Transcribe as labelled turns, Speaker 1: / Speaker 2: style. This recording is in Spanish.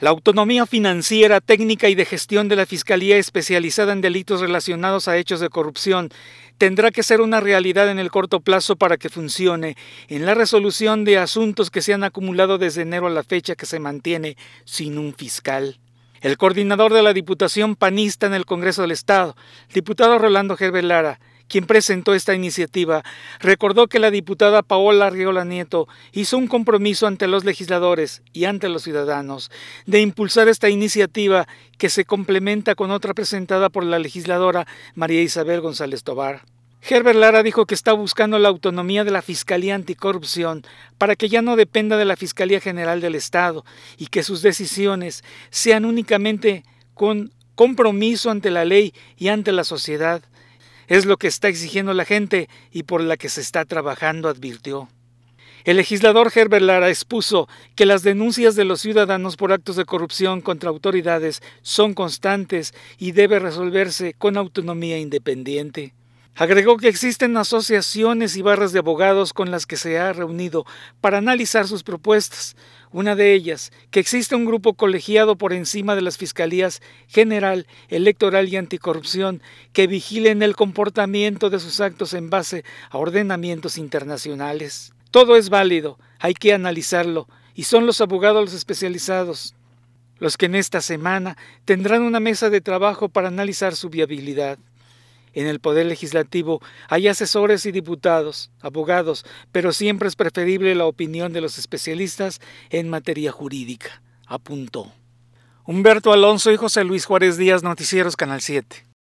Speaker 1: La autonomía financiera, técnica y de gestión de la Fiscalía especializada en delitos relacionados a hechos de corrupción tendrá que ser una realidad en el corto plazo para que funcione en la resolución de asuntos que se han acumulado desde enero a la fecha que se mantiene sin un fiscal. El coordinador de la Diputación panista en el Congreso del Estado, diputado Rolando Gerber Lara, quien presentó esta iniciativa, recordó que la diputada Paola Riola Nieto hizo un compromiso ante los legisladores y ante los ciudadanos de impulsar esta iniciativa que se complementa con otra presentada por la legisladora María Isabel González Tobar. Herbert Lara dijo que está buscando la autonomía de la Fiscalía Anticorrupción para que ya no dependa de la Fiscalía General del Estado y que sus decisiones sean únicamente con compromiso ante la ley y ante la sociedad. Es lo que está exigiendo la gente y por la que se está trabajando, advirtió. El legislador Herbert Lara expuso que las denuncias de los ciudadanos por actos de corrupción contra autoridades son constantes y debe resolverse con autonomía independiente. Agregó que existen asociaciones y barras de abogados con las que se ha reunido para analizar sus propuestas. Una de ellas, que existe un grupo colegiado por encima de las fiscalías general, electoral y anticorrupción que vigilen el comportamiento de sus actos en base a ordenamientos internacionales. Todo es válido, hay que analizarlo, y son los abogados los especializados, los que en esta semana tendrán una mesa de trabajo para analizar su viabilidad. En el Poder Legislativo hay asesores y diputados, abogados, pero siempre es preferible la opinión de los especialistas en materia jurídica, apuntó. Humberto Alonso y José Luis Juárez Díaz, Noticieros Canal 7.